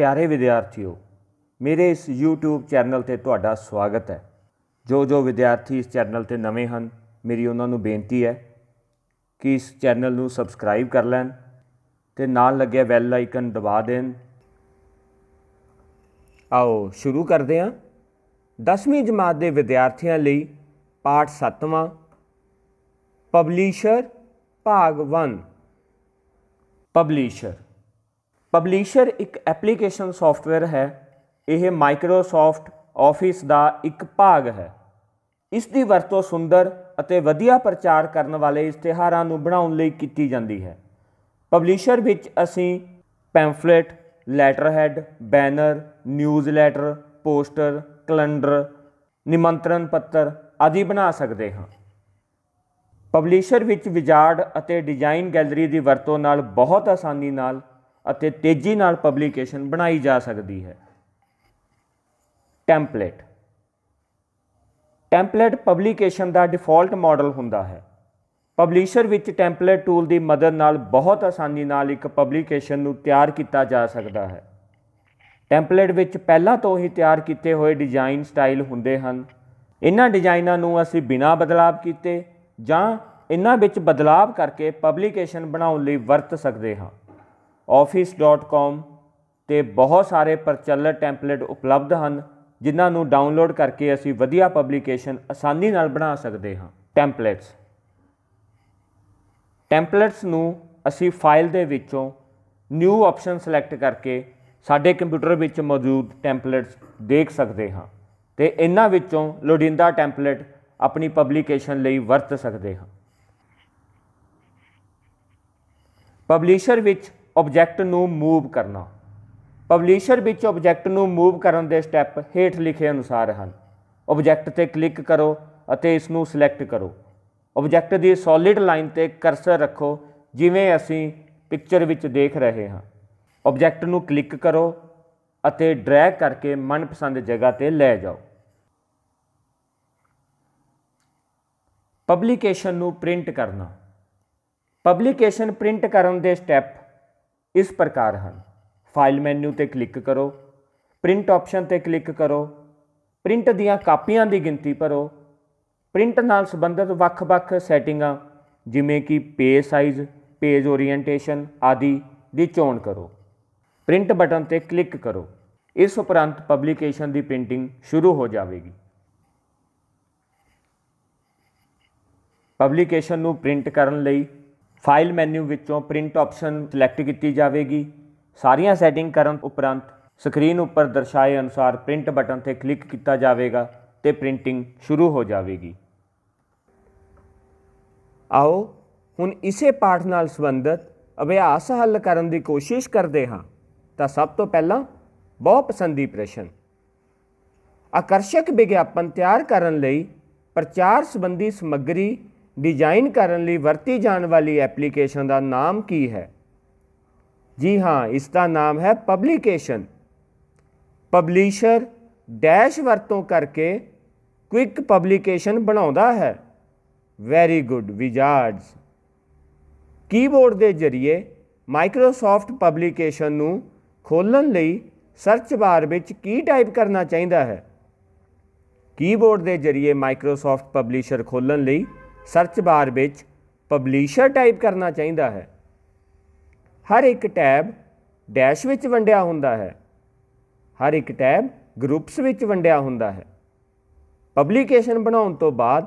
ਪਿਆਰੇ ਵਿਦਿਆਰਥੀਓ ਮੇਰੇ ਇਸ YouTube ਚੈਨਲ ਤੇ ਤੁਹਾਡਾ ਸਵਾਗਤ ਹੈ ਜੋ ਜੋ ਵਿਦਿਆਰਥੀ ਇਸ ਚੈਨਲ ਤੇ ਨਵੇਂ ਹਨ ਮੇਰੀ ਉਹਨਾਂ ਨੂੰ ਬੇਨਤੀ ਹੈ ਕਿ ਇਸ ਚੈਨਲ ਨੂੰ ਸਬਸਕ੍ਰਾਈਬ ਕਰ ਲੈਣ ਤੇ ਨਾਲ ਲੱਗਿਆ ਬੈਲ ਆਈਕਨ ਦਬਾ ਦੇਣ ਆਓ ਸ਼ੁਰੂ ਕਰਦੇ ਹਾਂ 10ਵੀਂ ਜਮਾਤ ਦੇ ਵਿਦਿਆਰਥੀਆਂ ਲਈ ਪਾਠ 7ਵਾਂ ਪਬਲਿਸ਼ਰ ਭਾਗ 1 ਪਬਲਿਸ਼ਰ ਪਬਲਿਸ਼ਰ ਇੱਕ ਐਪਲੀਕੇਸ਼ਨ ਸੌਫਟਵੇਅਰ ਹੈ ਇਹ ਮਾਈਕਰੋਸਾਫਟ ਆਫਿਸ ਦਾ ਇੱਕ ਭਾਗ ਹੈ ਇਸ ਦੀ ਵਰਤੋਂ ਸੁੰਦਰ ਅਤੇ ਵਧੀਆ ਪ੍ਰਚਾਰ ਕਰਨ ਵਾਲੇ ਇਸ਼ਤਿਹਾਰਾਂ ਨੂੰ ਬਣਾਉਣ ਲਈ ਕੀਤੀ ਜਾਂਦੀ ਹੈ ਪਬਲਿਸ਼ਰ ਵਿੱਚ ਅਸੀਂ pamphlet letter head banner newsletter poster calendar ਨਿਮੰਤਰਣ ਪੱਤਰ ਆਦਿ ਬਣਾ ਸਕਦੇ ਹਾਂ ਪਬਲਿਸ਼ਰ ਵਿੱਚ ਵਿਜਾਰਡ ਅਤੇ ਡਿਜ਼ਾਈਨ ਗੈਲਰੀ ਦੀ ਵਰਤੋਂ ਨਾਲ ਬਹੁਤ ਆਸਾਨੀ ਨਾਲ ਅਤੇ ਤੇਜ਼ੀ ਨਾਲ ਪਬਲੀਕੇਸ਼ਨ ਬਣਾਈ ਜਾ ਸਕਦੀ ਹੈ ਟੈਂਪਲੇਟ ਟੈਂਪਲੇਟ ਪਬਲੀਕੇਸ਼ਨ ਦਾ ਡਿਫਾਲਟ ਮਾਡਲ ਹੁੰਦਾ ਹੈ ਪਬਲਿਸ਼ਰ ਵਿੱਚ ਟੈਂਪਲੇਟ ਟੂਲ ਦੀ ਮਦਦ ਨਾਲ ਬਹੁਤ ਆਸਾਨੀ ਨਾਲ ਇੱਕ ਪਬਲੀਕੇਸ਼ਨ ਨੂੰ ਤਿਆਰ ਕੀਤਾ ਜਾ ਸਕਦਾ ਹੈ ਟੈਂਪਲੇਟ ਵਿੱਚ ਪਹਿਲਾਂ ਤੋਂ ਹੀ ਤਿਆਰ ਕੀਤੇ ਹੋਏ ਡਿਜ਼ਾਈਨ ਸਟਾਈਲ ਹੁੰਦੇ ਹਨ ਇਹਨਾਂ ਡਿਜ਼ਾਈਨਾਂ ਨੂੰ ਅਸੀਂ ਬਿਨਾਂ ਬਦਲਾਅ ਕੀਤੇ ਜਾਂ ਇਹਨਾਂ ਵਿੱਚ ਬਦਲਾਅ ਕਰਕੇ ਪਬਲੀਕੇਸ਼ਨ ਬਣਾਉਣ ਲਈ ਵਰਤ ਸਕਦੇ ਹਾਂ office.com ਤੇ ਬਹੁਤ ਸਾਰੇ ਪ੍ਰਚਲਿਤ ਟੈਂਪਲੇਟ ਉਪਲਬਧ ਹਨ ਜਿਨ੍ਹਾਂ ਨੂੰ ਡਾਊਨਲੋਡ ਕਰਕੇ ਅਸੀਂ ਵਧੀਆ ਪਬਲੀਕੇਸ਼ਨ ਆਸਾਨੀ ਨਾਲ ਬਣਾ ਸਕਦੇ ਹਾਂ ਟੈਂਪਲੇਟਸ ਟੈਂਪਲੇਟਸ ਨੂੰ ਅਸੀਂ ਫਾਈਲ ਦੇ ਵਿੱਚੋਂ ਨਿਊ ਆਪਸ਼ਨ ਸਿਲੈਕਟ ਕਰਕੇ ਸਾਡੇ ਕੰਪਿਊਟਰ ਵਿੱਚ ਮੌਜੂਦ ਟੈਂਪਲੇਟਸ ਦੇਖ ਸਕਦੇ ਹਾਂ ਤੇ ਇਹਨਾਂ ਵਿੱਚੋਂ ਲੋੜੀਂਦਾ ਟੈਂਪਲੇਟ ਆਪਣੀ ਪਬਲੀਕੇਸ਼ਨ ਲਈ ਵਰਤ ਸਕਦੇ ਹਾਂ ਪਬਲਿਸ਼ਰ ਵਿੱਚ ਆਬਜੈਕਟ ਨੂੰ ਮੂਵ ਕਰਨਾ ਪਬਲਿਸ਼ਰ ਵਿੱਚ ਆਬਜੈਕਟ ਨੂੰ ਮੂਵ ਕਰਨ ਦੇ ਸਟੈਪ ਹੇਠ ਲਿਖੇ ਅਨੁਸਾਰ ਹਨ ਆਬਜੈਕਟ ਤੇ ਕਲਿੱਕ ਕਰੋ ਅਤੇ ਇਸ ਨੂੰ ਸਿਲੈਕਟ ਕਰੋ ਆਬਜੈਕਟ ਦੀ ਸੋਲਿਡ ਲਾਈਨ ਤੇ ਕਰਸਰ ਰੱਖੋ ਜਿਵੇਂ ਅਸੀਂ ਪਿਕਚਰ ਵਿੱਚ ਦੇਖ ਰਹੇ ਹਾਂ ਆਬਜੈਕਟ ਨੂੰ ਕਲਿੱਕ ਕਰੋ ਅਤੇ ਡਰੈਗ ਕਰਕੇ ਮਨਪਸੰਦ ਜਗ੍ਹਾ ਤੇ ਲੈ ਜਾਓ ਪਬਲੀਕੇਸ਼ਨ ਨੂੰ ਪ੍ਰਿੰਟ ਕਰਨਾ ਪਬਲੀਕੇਸ਼ਨ ਪ੍ਰਿੰਟ ਕਰਨ ਦੇ ਸਟੈਪ ਇਸ ਪ੍ਰਕਾਰ ਹਨ ਫਾਈਲ ਮੈਨੂ ਤੇ ਕਲਿੱਕ ਕਰੋ ਪ੍ਰਿੰਟ ਆਪਸ਼ਨ ਤੇ ਕਲਿੱਕ ਕਰੋ ਪ੍ਰਿੰਟ ਦੀਆਂ ਕਾਪੀਆਂ ਦੀ ਗਿਣਤੀ ਭਰੋ ਪ੍ਰਿੰਟ ਨਾਲ ਸੰਬੰਧਿਤ ਵੱਖ-ਵੱਖ ਸੈਟਿੰਗਾਂ ਜਿਵੇਂ ਕਿ ਪੇਜ ਸਾਈਜ਼ ਪੇਜ ਓਰੀਐਂਟੇਸ਼ਨ ਆਦਿ ਦੀ ਚੋਣ ਕਰੋ ਪ੍ਰਿੰਟ ਬਟਨ ਤੇ ਕਲਿੱਕ ਕਰੋ ਇਸ ਉਪਰੰਤ ਪਬਲੀਕੇਸ਼ਨ ਦੀ ਪ੍ਰਿੰਟਿੰਗ ਸ਼ੁਰੂ ਹੋ ਜਾਵੇਗੀ ਪਬਲੀਕੇਸ਼ਨ ਨੂੰ ਪ੍ਰਿੰਟ ਕਰਨ ਲਈ ਫਾਈਲ ਮੈਨੂ ਵਿੱਚੋਂ ਪ੍ਰਿੰਟ ਆਪਸ਼ਨ ਸਿਲੈਕਟ ਕੀਤੀ ਜਾਵੇਗੀ ਸਾਰੀਆਂ ਸੈਟਿੰਗ ਕਰਨ ਉਪਰੰਤ ਸਕਰੀਨ ਉੱਪਰ ਦਰਸਾਏ ਅਨੁਸਾਰ ਪ੍ਰਿੰਟ ਬਟਨ ਤੇ ਕਲਿੱਕ ਕੀਤਾ ਜਾਵੇਗਾ ਤੇ ਪ੍ਰਿੰਟਿੰਗ ਸ਼ੁਰੂ ਹੋ ਜਾਵੇਗੀ ਆਓ ਹੁਣ ਇਸੇ ਪਾਠ ਨਾਲ ਸੰਬੰਧਿਤ ਅਭਿਆਸ ਹੱਲ ਕਰਨ ਦੀ ਕੋਸ਼ਿਸ਼ ਕਰਦੇ ਹਾਂ ਤਾਂ ਸਭ ਤੋਂ ਪਹਿਲਾਂ ਬਹੁ ਪਸੰਦੀ ਪ੍ਰਸ਼ਨ ਆਕਰਸ਼ਕ ਵਿਗਿਆਪਨ ਤਿਆਰ ਕਰਨ ਲਈ ਪ੍ਰਚਾਰ ਸੰਬੰਧੀ ਸਮੱਗਰੀ ਡਿਜ਼ਾਈਨ ਕਰਨ ਲਈ ਵਰਤੀ ਜਾਣ ਵਾਲੀ ਐਪਲੀਕੇਸ਼ਨ ਦਾ ਨਾਮ ਕੀ ਹੈ ਜੀ ਹਾਂ ਇਸ ਦਾ ਨਾਮ ਹੈ ਪਬਲੀਕੇਸ਼ਨ ਪਬਲਿਸ਼ਰ ਡੈਸ਼ ਵਰਤੋਂ ਕਰਕੇ ਕੁਇਕ ਪਬਲੀਕੇਸ਼ਨ ਬਣਾਉਂਦਾ ਹੈ ਵੈਰੀ ਗੁੱਡ ਵਿਜਾਰਡਸ ਕੀਬੋਰਡ ਦੇ ਜ਼ਰੀਏ ਮਾਈਕਰੋਸਾਫਟ ਪਬਲੀਕੇਸ਼ਨ ਨੂੰ ਖੋਲਣ ਲਈ ਸਰਚ ਬਾਰ ਵਿੱਚ ਕੀ ਟਾਈਪ ਕਰਨਾ ਚਾਹੀਦਾ ਹੈ ਕੀਬੋਰਡ ਦੇ ਜ਼ਰੀਏ ਮਾਈਕਰੋਸਾਫਟ ਪਬਲਿਸ਼ਰ ਖੋਲਣ ਲਈ ਸਰਚ ਬਾਰ ਵਿੱਚ ਪਬਲਿਸ਼ਰ ਟਾਈਪ ਕਰਨਾ ਚਾਹੀਦਾ ਹੈ ਹਰ ਇੱਕ ਟੈਬ ਡੈਸ਼ ਵਿੱਚ ਵੰਡਿਆ ਹੁੰਦਾ ਹੈ ਹਰ ਇੱਕ ਟੈਬ ਗਰੁੱਪਸ ਵਿੱਚ ਵੰਡਿਆ ਹੁੰਦਾ ਹੈ ਪਬਲੀਕੇਸ਼ਨ ਬਣਾਉਣ ਤੋਂ ਬਾਅਦ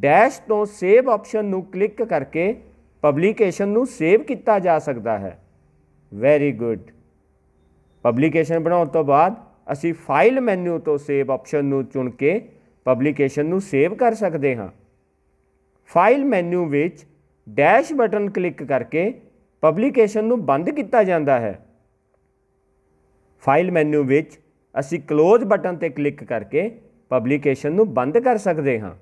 ਡੈਸ਼ ਤੋਂ ਸੇਵ ਆਪਸ਼ਨ ਨੂੰ ਕਲਿੱਕ ਕਰਕੇ ਪਬਲੀਕੇਸ਼ਨ ਨੂੰ ਸੇਵ ਕੀਤਾ ਜਾ ਸਕਦਾ ਹੈ ਵੈਰੀ ਗੁੱਡ ਪਬਲੀਕੇਸ਼ਨ ਬਣਾਉਣ ਤੋਂ ਬਾਅਦ ਅਸੀਂ ਫਾਈਲ ਮੈਨੂ ਤੋਂ ਸੇਵ ਆਪਸ਼ਨ ਨੂੰ ਚੁਣ ਕੇ ਪਬਲੀਕੇਸ਼ਨ ਨੂੰ ਸੇਵ ਕਰ ਸਕਦੇ ਹਾਂ ਫਾਈਲ ਮੈਨੂ ਵਿੱਚ ਡੈਸ਼ ਬਟਨ ਕਲਿੱਕ ਕਰਕੇ ਪਬਲੀਕੇਸ਼ਨ ਨੂੰ ਬੰਦ ਕੀਤਾ ਜਾਂਦਾ ਹੈ ਫਾਈਲ ਮੈਨੂ ਵਿੱਚ ਅਸੀਂ ক্লোਜ਼ ਬਟਨ ਤੇ ਕਲਿੱਕ ਕਰਕੇ ਪਬਲੀਕੇਸ਼ਨ ਨੂੰ ਬੰਦ ਕਰ ਸਕਦੇ ਹਾਂ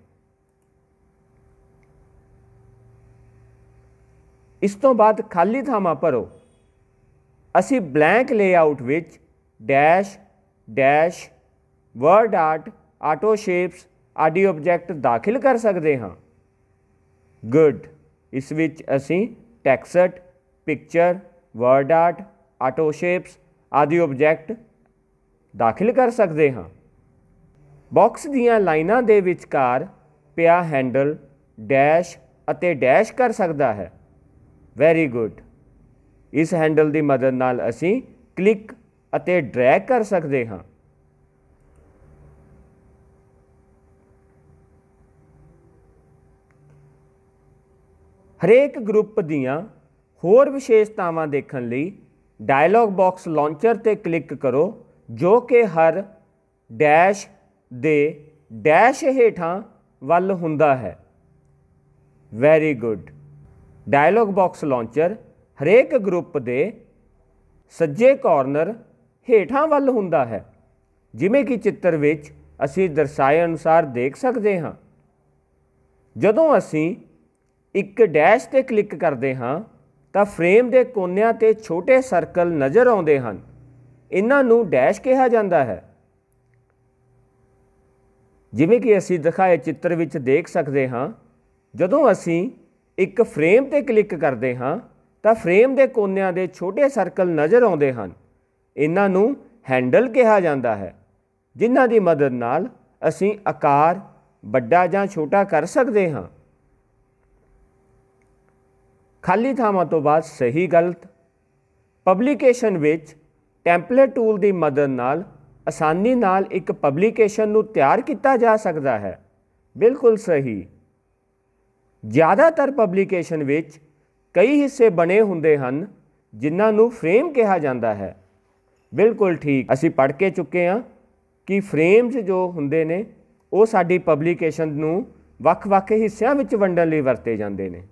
ਇਸ ਤੋਂ ਬਾਅਦ ਖਾਲੀ ਥਾਵਾਂ ਭਰੋ ਅਸੀਂ ਬਲੈਂਕ ਲੇਆਊਟ ਵਿੱਚ dash dash word art auto shapes ਆਡੀ ਆਬਜੈਕਟ ਦਾਖਲ ਕਰ ਸਕਦੇ ਹਾਂ ਗੁੱਡ ਇਸ ਵਿੱਚ ਅਸੀਂ text picture word art auto shapes ਆਦਿ ਆਬਜੈਕਟ ਦਾਖਲ ਕਰ ਸਕਦੇ ਹਾਂ ਬਾਕਸ ਦੀਆਂ ਲਾਈਨਾਂ ਦੇ ਵਿਚਕਾਰ ਪਿਆ ਹੈਂਡਲ ਡੈਸ਼ ਅਤੇ ਡੈਸ਼ ਕਰ ਸਕਦਾ ਹੈ ਵੈਰੀ ਗੁੱਡ ਇਸ ਹੈਂਡਲ ਦੀ ਮਦਦ ਨਾਲ ਅਸੀਂ ਕਲਿੱਕ ਅਤੇ ਡਰੈਗ ਕਰ ਸਕਦੇ ਹਾਂ ਹਰੇਕ ਗਰੁੱਪ ਦੀਆਂ ਹੋਰ ਵਿਸ਼ੇਸ਼ਤਾਵਾਂ ਦੇਖਣ ਲਈ ਡਾਇਲੌਗ ਬਾਕਸ ਲਾਂਚਰ ਤੇ ਕਲਿੱਕ ਕਰੋ ਜੋ ਕਿ ਹਰ ਡੈਸ਼ ਦੇ ਡੈਸ਼ ਹੇਠਾਂ ਵੱਲ ਹੁੰਦਾ ਹੈ very good dialog box launcher ਹਰੇਕ ਗਰੁੱਪ ਦੇ ਸੱਜੇ ਕਾਰਨਰ ਹੇਠਾਂ ਵੱਲ ਹੁੰਦਾ ਹੈ ਜਿਵੇਂ ਕਿ ਚਿੱਤਰ ਵਿੱਚ ਅਸੀਂ ਦਰਸਾਏ ਅਨੁਸਾਰ ਦੇਖ ਸਕਦੇ ਹਾਂ ਜਦੋਂ ਅਸੀਂ ਇੱਕ ਡੈਸ਼ ਤੇ ਕਲਿੱਕ ਕਰਦੇ ਹਾਂ ਤਾਂ ਫਰੇਮ ਦੇ ਕੋਨਿਆਂ ਤੇ ਛੋਟੇ ਸਰਕਲ ਨਜ਼ਰ ਆਉਂਦੇ ਹਨ ਇਹਨਾਂ ਨੂੰ ਡੈਸ਼ ਕਿਹਾ ਜਾਂਦਾ ਹੈ ਜਿਵੇਂ ਕਿ ਅਸੀਂ ਦਿਖਾਏ ਚਿੱਤਰ ਵਿੱਚ ਦੇਖ ਸਕਦੇ ਹਾਂ ਜਦੋਂ ਅਸੀਂ ਇੱਕ ਫਰੇਮ ਤੇ ਕਲਿੱਕ ਕਰਦੇ ਹਾਂ ਤਾਂ ਫਰੇਮ ਦੇ ਕੋਨਿਆਂ ਦੇ ਛੋਟੇ ਸਰਕਲ ਨਜ਼ਰ ਆਉਂਦੇ ਹਨ ਇਹਨਾਂ ਨੂੰ ਹੈਂਡਲ ਕਿਹਾ ਜਾਂਦਾ ਹੈ ਜਿਨ੍ਹਾਂ ਦੀ ਮਦਦ ਨਾਲ ਅਸੀਂ ਆਕਾਰ ਵੱਡਾ ਜਾਂ ਛੋਟਾ ਕਰ ਸਕਦੇ ਹਾਂ ਖਾਲੀ ਥਾਵਾਂ ਤੋਂ ਬਾਅਦ ਸਹੀ ਗਲਤ ਪਬਲੀਕੇਸ਼ਨ ਵਿੱਚ ਟੈਂਪਲੇਟ ਟੂਲ ਦੀ ਮਦਦ ਨਾਲ ਆਸਾਨੀ ਨਾਲ ਇੱਕ ਪਬਲੀਕੇਸ਼ਨ ਨੂੰ ਤਿਆਰ ਕੀਤਾ ਜਾ ਸਕਦਾ ਹੈ ਬਿਲਕੁਲ ਸਹੀ ਜ਼ਿਆਦਾਤਰ ਪਬਲੀਕੇਸ਼ਨ ਵਿੱਚ ਕਈ ਹਿੱਸੇ ਬਣੇ ਹੁੰਦੇ ਹਨ ਜਿਨ੍ਹਾਂ ਨੂੰ ਫਰੇਮ ਕਿਹਾ ਜਾਂਦਾ ਹੈ ਬਿਲਕੁਲ ਠੀਕ ਅਸੀਂ ਪੜ੍ਹ ਕੇ ਚੁੱਕੇ ਹਾਂ ਕਿ ਫਰੇਮਸ ਜੋ ਹੁੰਦੇ ਨੇ ਉਹ ਸਾਡੀ ਪਬਲੀਕੇਸ਼ਨ ਨੂੰ ਵੱਖ-ਵੱਖ ਹਿੱਸਿਆਂ ਵਿੱਚ ਵੰਡਣ ਲਈ ਵਰਤੇ ਜਾਂਦੇ ਨੇ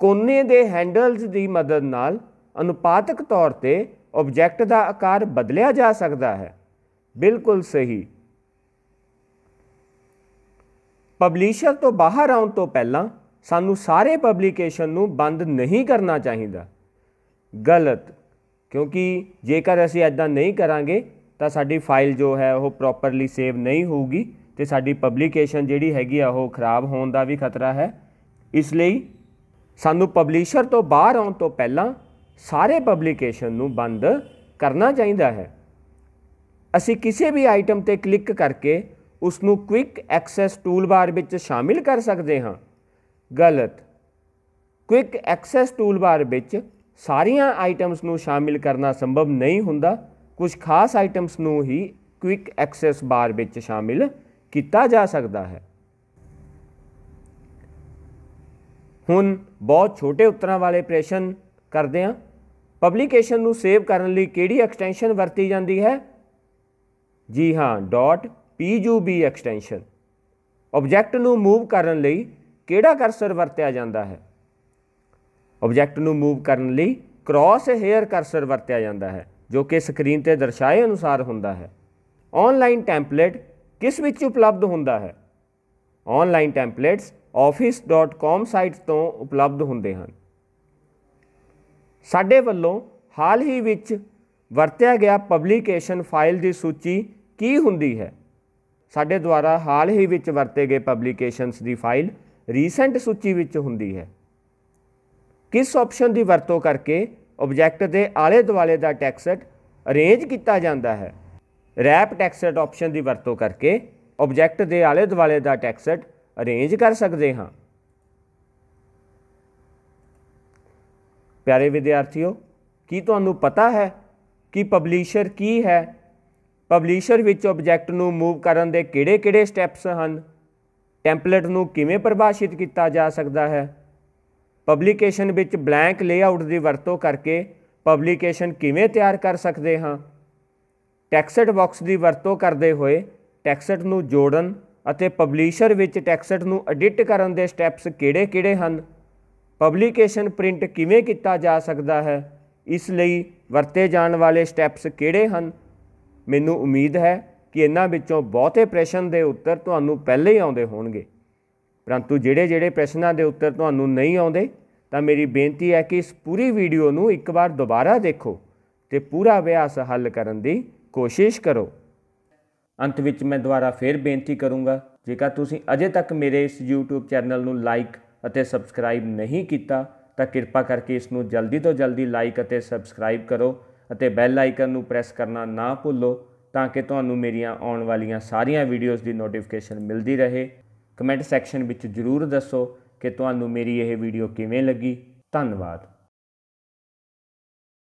ਕੋਨੇ ਦੇ ਹੈਂਡਲਸ ਦੀ ਮਦਦ ਨਾਲ ਅਨੁਪਾਤਕ ਤੌਰ ਤੇ ਆਬਜੈਕਟ ਦਾ ਆਕਾਰ ਬਦਲਿਆ ਜਾ ਸਕਦਾ ਹੈ ਬਿਲਕੁਲ ਸਹੀ ਪਬਲਿਸ਼ਰ ਤੋਂ ਬਾਹਰ ਆਉਣ ਤੋਂ ਪਹਿਲਾਂ ਸਾਨੂੰ ਸਾਰੇ ਪਬਲੀਕੇਸ਼ਨ ਨੂੰ ਬੰਦ ਨਹੀਂ ਕਰਨਾ ਚਾਹੀਦਾ ਗਲਤ ਕਿਉਂਕਿ ਜੇਕਰ ਅਸੀਂ ਐਦਾਂ ਨਹੀਂ ਕਰਾਂਗੇ ਤਾਂ ਸਾਡੀ ਫਾਈਲ ਜੋ ਹੈ ਉਹ ਪ੍ਰੋਪਰਲੀ ਸੇਵ ਨਹੀਂ ਹੋਊਗੀ ਤੇ ਸਾਡੀ ਪਬਲੀਕੇਸ਼ਨ ਜਿਹੜੀ ਹੈਗੀ ਆ ਉਹ ਖਰਾਬ ਹੋਣ ਦਾ ਵੀ ਖਤਰਾ ਹੈ ਇਸ ਲਈ ਸਾਨੂੰ ਪਬਲਿਸ਼ਰ ਤੋਂ ਬਾਹਰ ਆਉਣ ਤੋਂ ਪਹਿਲਾਂ ਸਾਰੇ ਪਬਲੀਕੇਸ਼ਨ ਨੂੰ ਬੰਦ ਕਰਨਾ ਚਾਹੀਦਾ ਹੈ ਅਸੀਂ ਕਿਸੇ ਵੀ ਆਈਟਮ ਤੇ ਕਲਿੱਕ ਕਰਕੇ ਉਸ ਨੂੰ ਕੁਇਕ ਐਕਸੈਸ ਟੂਲਬਾਰ ਵਿੱਚ ਸ਼ਾਮਿਲ ਕਰ ਸਕਦੇ ਹਾਂ ਗਲਤ ਕੁਇਕ ਐਕਸੈਸ ਟੂਲਬਾਰ ਵਿੱਚ ਸਾਰੀਆਂ ਆਈਟਮਸ ਨੂੰ ਸ਼ਾਮਿਲ ਕਰਨਾ ਸੰਭਵ ਨਹੀਂ ਹੁੰਦਾ ਕੁਝ ਖਾਸ ਆਈਟਮਸ ਨੂੰ ਹੀ ਕੁਇਕ ਐਕਸੈਸ ਬਾਰ ਵਿੱਚ ਸ਼ਾਮਿਲ ਕੀਤਾ ਜਾ ਸਕਦਾ ਹੈ ਹੁਣ ਬਹੁਤ ਛੋਟੇ ਉੱਤਰਾਂ ਵਾਲੇ ਪ੍ਰਸ਼ਨ ਕਰਦੇ ਹਾਂ ਪਬਲੀਕੇਸ਼ਨ ਨੂੰ ਸੇਵ ਕਰਨ ਲਈ ਕਿਹੜੀ ਐਕਸਟੈਂਸ਼ਨ ਵਰਤੀ ਜਾਂਦੀ ਹੈ ਜੀ ਹਾਂ .pub ਐਕਸਟੈਂਸ਼ਨ ਆਬਜੈਕਟ ਨੂੰ ਮੂਵ ਕਰਨ ਲਈ ਕਿਹੜਾ ਕਰਸਰ ਵਰਤਿਆ ਜਾਂਦਾ ਹੈ ਆਬਜੈਕਟ ਨੂੰ ਮੂਵ ਕਰਨ ਲਈ ਕ੍ਰਾਸ ਹੇਅਰ ਕਰਸਰ ਵਰਤਿਆ ਜਾਂਦਾ ਹੈ ਜੋ ਕਿ ਸਕਰੀਨ ਤੇ ਦਰਸਾਏ ਅਨੁਸਾਰ ਹੁੰਦਾ ਹੈ ਆਨਲਾਈਨ ਟੈਂਪਲੇਟ ਕਿਸ ਵਿੱਚ ਉਪਲਬਧ ਹੁੰਦਾ ਹੈ ਆਨਲਾਈਨ ਟੈਂਪਲੇਟਸ office.com ਸਾਈਟ ਤੋਂ ਉਪਲਬਧ ਹੁੰਦੇ ਹਨ ਸਾਡੇ ਵੱਲੋਂ ਹਾਲ ਹੀ ਵਿੱਚ ਵਰਤਿਆ ਗਿਆ ਪਬਲੀਕੇਸ਼ਨ ਫਾਈਲ ਦੀ ਸੂਚੀ ਕੀ ਹੁੰਦੀ ਹੈ ਸਾਡੇ ਦੁਆਰਾ ਹਾਲ ਹੀ ਵਿੱਚ ਵਰਤੇ ਗਏ ਪਬਲੀਕੇਸ਼ਨਸ ਦੀ ਫਾਈਲ ਰੀਸੈਂਟ ਸੂਚੀ ਵਿੱਚ ਹੁੰਦੀ ਹੈ ਕਿਸ ਆਪਸ਼ਨ ਦੀ ਵਰਤੋਂ ਕਰਕੇ ਆਬਜੈਕਟ ਦੇ ਆਲੇ ਦੁਆਲੇ ਦਾ ਟੈਕਸਟ ਅਰੇਂਜ ਕੀਤਾ ਜਾਂਦਾ ਹੈ ਰੈਪ ਟੈਕਸਟ ਆਪਸ਼ਨ ਦੀ ਵਰਤੋਂ ਕਰਕੇ ਆਬਜੈਕਟ ਦੇ ਆਲੇ ਦੁਆਲੇ ਦਾ ਟੈਕਸਟ ਅਰੇਂਜ ਕਰ ਸਕਦੇ ਹਾਂ ਪਿਆਰੇ ਵਿਦਿਆਰਥੀਓ ਕੀ ਤੁਹਾਨੂੰ ਪਤਾ ਹੈ ਕਿ ਪਬਲਿਸ਼ਰ ਕੀ ਹੈ ਪਬਲਿਸ਼ਰ ਵਿੱਚ ਆਬਜੈਕਟ ਨੂੰ ਮੂਵ ਕਰਨ ਦੇ ਕਿਹੜੇ-ਕਿਹੜੇ ਸਟੈਪਸ ਹਨ ਟੈਂਪਲੇਟ ਨੂੰ ਕਿਵੇਂ ਪਰਿਭਾਸ਼ਿਤ ਕੀਤਾ ਜਾ ਸਕਦਾ ਹੈ ਪਬਲੀਕੇਸ਼ਨ ਵਿੱਚ ਬਲੈਂਕ ਲੇਆਊਟ ਦੀ ਵਰਤੋਂ ਕਰਕੇ ਪਬਲੀਕੇਸ਼ਨ ਕਿਵੇਂ ਤਿਆਰ ਕਰ ਸਕਦੇ ਹਾਂ ਟੈਕਸਟ ਬਾਕਸ ਦੀ ਵਰਤੋਂ ਕਰਦੇ ਹੋਏ ਟੈਕਸਟ ਨੂੰ ਜੋੜਨ ਅਤੇ ਪਬਲਿਸ਼ਰ ਵਿੱਚ ਟੈਕਸਟ ਨੂੰ ਐਡਿਟ ਕਰਨ ਦੇ ਸਟੈਪਸ ਕਿਹੜੇ-ਕਿਹੜੇ ਹਨ ਪਬਲੀਕੇਸ਼ਨ ਪ੍ਰਿੰਟ ਕਿਵੇਂ ਕੀਤਾ ਜਾ ਸਕਦਾ ਹੈ ਇਸ ਲਈ ਵਰਤੇ ਜਾਣ ਵਾਲੇ ਸਟੈਪਸ ਕਿਹੜੇ ਹਨ ਮੈਨੂੰ ਉਮੀਦ ਹੈ ਕਿ ਇਹਨਾਂ ਵਿੱਚੋਂ ਬਹੁਤੇ ਪ੍ਰਸ਼ਨ ਦੇ ਉੱਤਰ ਤੁਹਾਨੂੰ ਪਹਿਲੇ ਹੀ ਆਉਂਦੇ ਹੋਣਗੇ ਪਰੰਤੂ ਜਿਹੜੇ-ਜਿਹੜੇ ਪ੍ਰਸ਼ਨਾਂ ਦੇ ਉੱਤਰ ਤੁਹਾਨੂੰ ਨਹੀਂ ਆਉਂਦੇ ਤਾਂ ਮੇਰੀ ਬੇਨਤੀ ਹੈ ਕਿ ਇਸ ਪੂਰੀ ਵੀਡੀਓ ਨੂੰ ਇੱਕ ਵਾਰ ਦੁਬਾਰਾ ਦੇਖੋ ਤੇ ਪੂਰਾ ਅਭਿਆਸ ਹੱਲ ਕਰਨ ਦੀ ਕੋਸ਼ਿਸ਼ ਕਰੋ ਅੰਤ ਵਿੱਚ ਮੈਂ ਦੁਬਾਰਾ ਫੇਰ ਬੇਨਤੀ ਕਰੂੰਗਾ ਜੇਕਰ ਤੁਸੀਂ ਅਜੇ ਤੱਕ ਮੇਰੇ ਇਸ YouTube ਚੈਨਲ ਨੂੰ ਲਾਈਕ ਅਤੇ ਸਬਸਕ੍ਰਾਈਬ ਨਹੀਂ ਕੀਤਾ ਤਾਂ ਕਿਰਪਾ ਕਰਕੇ ਇਸ ਨੂੰ ਜਲਦੀ ਤੋਂ ਜਲਦੀ ਲਾਈਕ ਅਤੇ ਸਬਸਕ੍ਰਾਈਬ ਕਰੋ ਅਤੇ ਬੈਲ ਆਈਕਨ ਨੂੰ ਪ੍ਰੈਸ ਕਰਨਾ ਨਾ ਭੁੱਲੋ ਤਾਂ ਕਿ ਤੁਹਾਨੂੰ ਮੇਰੀਆਂ ਆਉਣ ਵਾਲੀਆਂ ਸਾਰੀਆਂ ਵੀਡੀਓਜ਼ ਦੀ ਨੋਟੀਫਿਕੇਸ਼ਨ ਮਿਲਦੀ ਰਹੇ ਕਮੈਂਟ ਸੈਕਸ਼ਨ ਵਿੱਚ ਜਰੂਰ ਦੱਸੋ ਕਿ ਤੁਹਾਨੂੰ ਮੇਰੀ ਇਹ ਵੀਡੀਓ ਕਿਵੇਂ ਲੱਗੀ ਧੰਨਵਾਦ